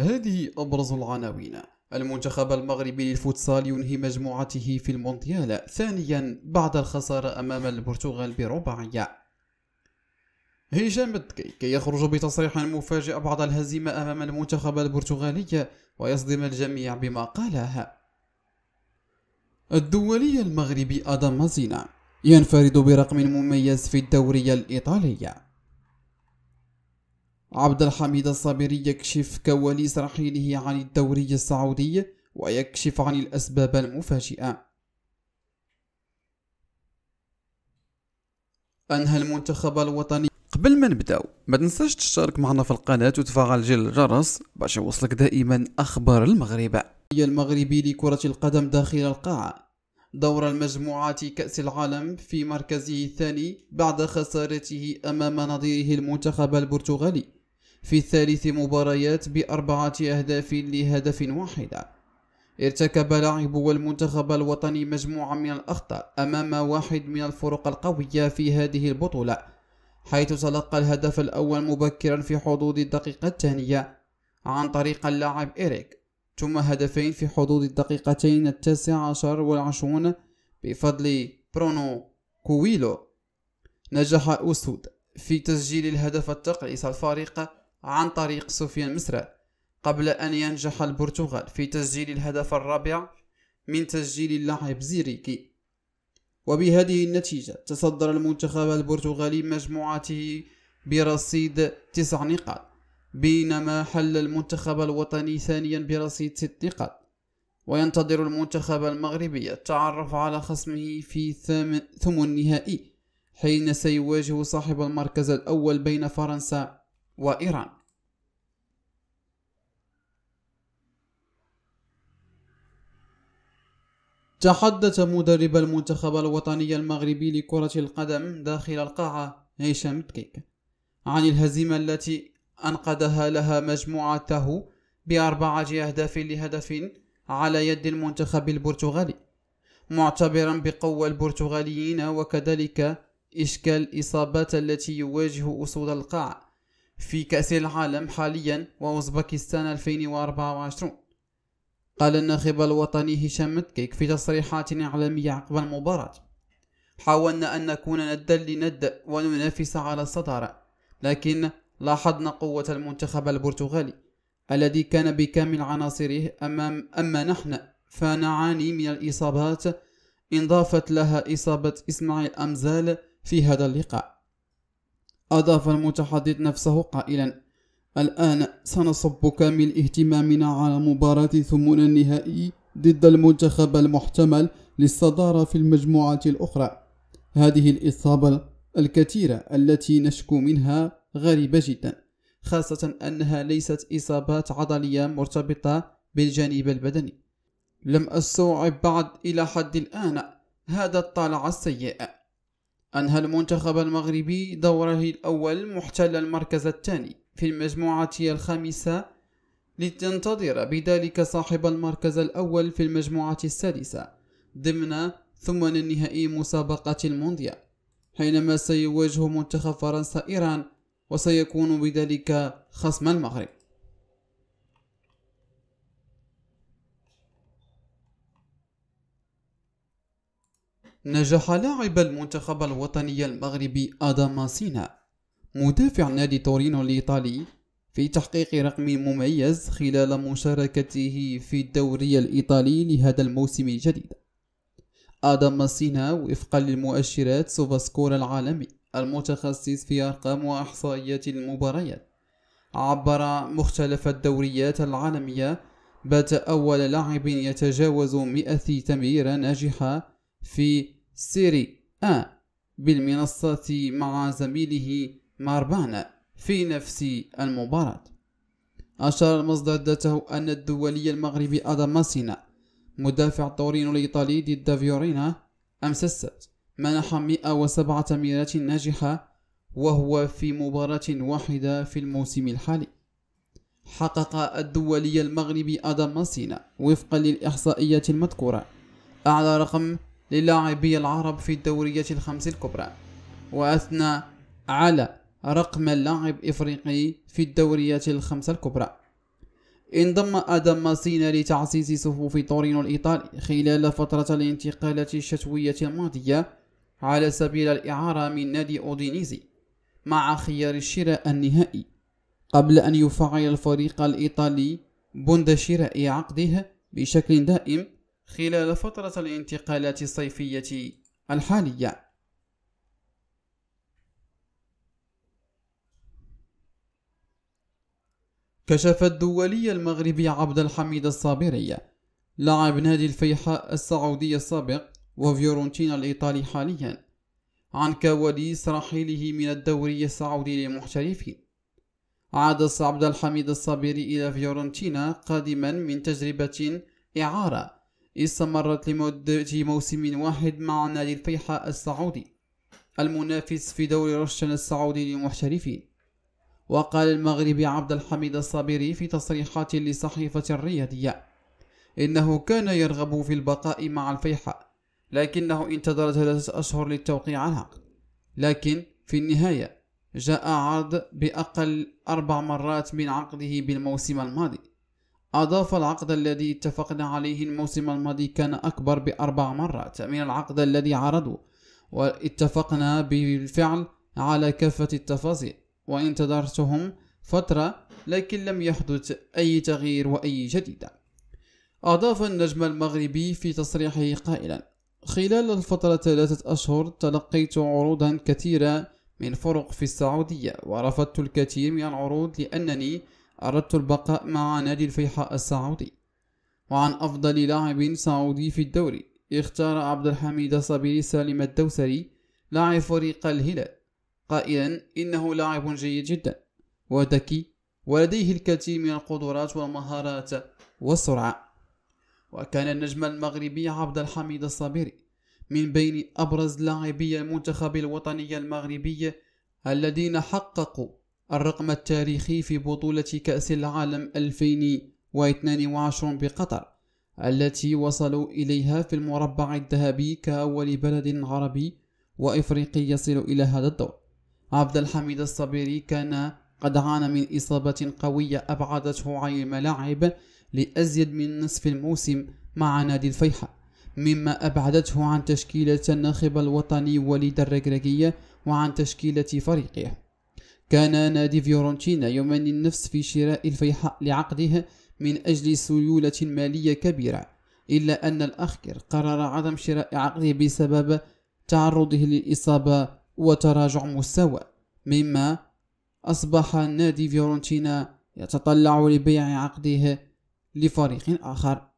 هذه أبرز العناوين المنتخب المغربي للفوتسال ينهي مجموعته في المونديال ثانيا بعد الخسارة أمام البرتغال برباعية هشام كي يخرج بتصريح مفاجئ بعد الهزيمة أمام المنتخب البرتغالي ويصدم الجميع بما قاله الدولي المغربي آدم مازينا ينفرد برقم مميز في الدوري الإيطالي عبد الحميد الصابري يكشف كواليس رحيله عن الدوري السعودي ويكشف عن الأسباب المفاجئة أنهى المنتخب الوطني قبل ما نبداو ما تنساش تشترك معنا في القناة وتفعل جل الجرس باش يوصلك دائما أخبار المغرب المغربي لكرة القدم داخل القاعة دور المجموعات كأس العالم في مركزه الثاني بعد خسارته أمام نظيره المنتخب البرتغالي في ثالث مباريات بأربعة أهداف لهدف واحد ارتكب لاعب المنتخب الوطني مجموعة من الأخطاء أمام واحد من الفرق القوية في هذه البطولة حيث تلقى الهدف الأول مبكرا في حدود الدقيقة الثانية عن طريق اللاعب إيريك ثم هدفين في حدود الدقيقتين التاسع عشر والعشرون بفضل برونو كويلو نجح أسود في تسجيل الهدف التقليص الفريق عن طريق سفيان مسرع قبل أن ينجح البرتغال في تسجيل الهدف الرابع من تسجيل اللاعب زيريكي وبهذه النتيجة تصدر المنتخب البرتغالي مجموعته برصيد تسع نقاط بينما حل المنتخب الوطني ثانيا برصيد ست نقاط وينتظر المنتخب المغربي التعرف على خصمه في ثمن النهائي حين سيواجه صاحب المركز الأول بين فرنسا وإيران تحدث مدرب المنتخب الوطني المغربي لكرة القدم داخل القاعة هشام تكيك عن الهزيمة التي أنقذها لها مجموعته بأربعة أهداف لهدف على يد المنتخب البرتغالي معتبرا بقوة البرتغاليين وكذلك إشكال الإصابات التي يواجه أسود القاعة في كأس العالم حاليا وأوزبكستان 2024 قال الناخب الوطني هشام متكيك في تصريحات إعلامية عقب المباراة حاولنا أن نكون ندا لند وننافس على الصدارة لكن لاحظنا قوة المنتخب البرتغالي الذي كان بكامل عناصره أمام أما نحن فنعاني من الإصابات انضافت لها إصابة إسماعيل أمزال في هذا اللقاء أضاف المتحدث نفسه قائلا الآن سنصب كامل اهتمامنا على مباراة ثمن النهائي ضد المنتخب المحتمل للصدارة في المجموعة الأخرى هذه الإصابة الكثيرة التي نشكو منها غريبة جدا خاصة أنها ليست إصابات عضلية مرتبطة بالجانب البدني لم أستوعب بعد إلى حد الآن هذا الطلع السيء أنهى المنتخب المغربي دوره الأول محتل المركز الثاني في المجموعة الخامسة لتنتظر بذلك صاحب المركز الأول في المجموعة السادسة ضمن ثمن النهائي مسابقة المونديال حينما سيواجه منتخب فرنسا إيران وسيكون بذلك خصم المغرب نجح لاعب المنتخب الوطني المغربي آدام سينا مدافع نادي تورينو الإيطالي في تحقيق رقم مميز خلال مشاركته في الدوري الإيطالي لهذا الموسم الجديد آدام سينا وفقا للمؤشرات سوفاسكور العالمي المتخصص في أرقام وإحصائيات المباريات عبر مختلف الدوريات العالمية بات أول لاعب يتجاوز 100 تمريرة ناجحة في سيري أ بالمنصة مع زميله ماربانا في نفس المباراة أشار المصدر ذاته أن الدولي المغربي أدام ماسينا مدافع تورينو الإيطالي ضد فيورينا أمس السبت منح 107 تمريرات ناجحة وهو في مباراة واحدة في الموسم الحالي حقق الدولي المغربي أدام ماسينا وفقا للإحصائيات المذكورة أعلى رقم للاعبي العرب في الدوريات الخمس الكبرى وأثنى على رقم اللاعب إفريقي في الدوريات الخمسة الكبرى انضم آدم ماسينا لتعزيز صفوف تورينو الإيطالي خلال فترة الانتقالات الشتوية الماضية على سبيل الإعارة من نادي أودينيزي مع خيار الشراء النهائي قبل أن يفعل الفريق الإيطالي بند شراء عقده بشكل دائم خلال فترة الانتقالات الصيفية الحالية كشف الدولي المغربي عبد الحميد الصابري لاعب نادي الفيحاء السعودي السابق وفيورنتينا الإيطالي حاليا عن كواليس رحيله من الدوري السعودي للمحترفين عاد عبد الحميد الصابري إلى فيورنتينا قادما من تجربة إعارة استمرت لمدة موسم واحد مع نادي الفيحاء السعودي المنافس في دوري رشن السعودي للمحترفين وقال المغربي عبد الحميد الصابري في تصريحات لصحيفة الرياضية إنه كان يرغب في البقاء مع الفيحاء لكنه انتظر ثلاثة أشهر للتوقيع على العقد لكن في النهاية جاء عرض بأقل أربع مرات من عقده بالموسم الماضي أضاف العقد الذي اتفقنا عليه الموسم الماضي كان أكبر بأربع مرات من العقد الذي عرضوا واتفقنا بالفعل على كافة التفاصيل وانتظرتهم فترة لكن لم يحدث أي تغيير وأي جديد أضاف النجم المغربي في تصريحه قائلا خلال الفترة ثلاثة أشهر تلقيت عروضا كثيرة من فرق في السعودية ورفضت الكثير من العروض لأنني أردت البقاء مع نادي الفيحاء السعودي وعن أفضل لاعب سعودي في الدوري اختار عبد الحميد صبيري سالم الدوسري لاعب فريق الهلال قائلا إنه لاعب جيد جدا وذكي ولديه الكثير من القدرات والمهارات والسرعة وكان النجم المغربي عبد الحميد الصبيري من بين أبرز لاعبي المنتخب الوطني المغربي الذين حققوا الرقم التاريخي في بطولة كأس العالم 2022 بقطر التي وصلوا إليها في المربع الذهبي كأول بلد عربي وإفريقي يصل إلى هذا الدور عبد الحميد الصبيري كان قد عانى من إصابة قوية أبعدته عن الملاعب لأزيد من نصف الموسم مع نادي الفيحة مما أبعدته عن تشكيلة الناخب الوطني وليد الركراكية وعن تشكيلة فريقه كان نادي فيورنتينا يمني النفس في شراء الفيحاء لعقده من أجل سيولة مالية كبيرة إلا أن الأخير قرر عدم شراء عقده بسبب تعرضه للإصابة وتراجع مستوى مما أصبح نادي فيورنتينا يتطلع لبيع عقده لفريق آخر